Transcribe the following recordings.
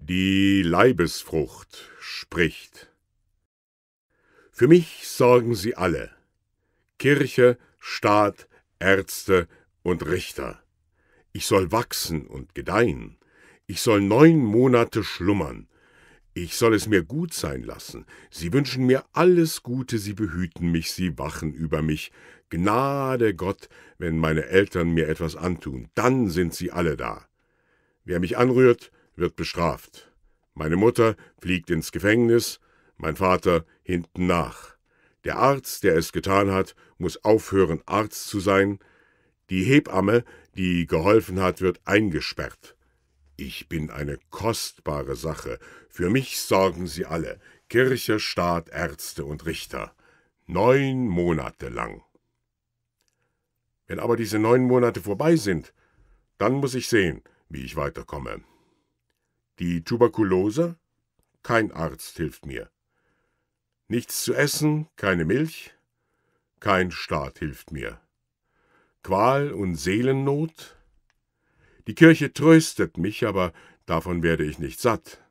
Die Leibesfrucht spricht. Für mich sorgen sie alle. Kirche, Staat, Ärzte und Richter. Ich soll wachsen und gedeihen. Ich soll neun Monate schlummern. Ich soll es mir gut sein lassen. Sie wünschen mir alles Gute, sie behüten mich, sie wachen über mich. Gnade Gott, wenn meine Eltern mir etwas antun, dann sind sie alle da. Wer mich anrührt, wird bestraft. Meine Mutter fliegt ins Gefängnis, mein Vater hinten nach. Der Arzt, der es getan hat, muss aufhören, Arzt zu sein. Die Hebamme, die geholfen hat, wird eingesperrt. Ich bin eine kostbare Sache. Für mich sorgen sie alle. Kirche, Staat, Ärzte und Richter. Neun Monate lang. Wenn aber diese neun Monate vorbei sind, dann muss ich sehen, wie ich weiterkomme. Die Tuberkulose? Kein Arzt hilft mir. Nichts zu essen, keine Milch? Kein Staat hilft mir. Qual und Seelennot? Die Kirche tröstet mich, aber davon werde ich nicht satt.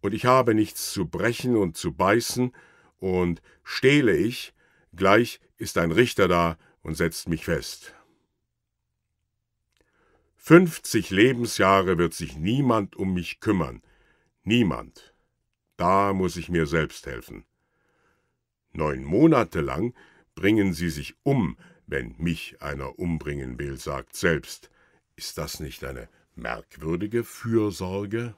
Und ich habe nichts zu brechen und zu beißen, und stehle ich, gleich ist ein Richter da und setzt mich fest. 50 Lebensjahre wird sich niemand um mich kümmern. Niemand. Da muss ich mir selbst helfen. Neun Monate lang bringen sie sich um, wenn mich einer umbringen will, sagt selbst. Ist das nicht eine merkwürdige Fürsorge?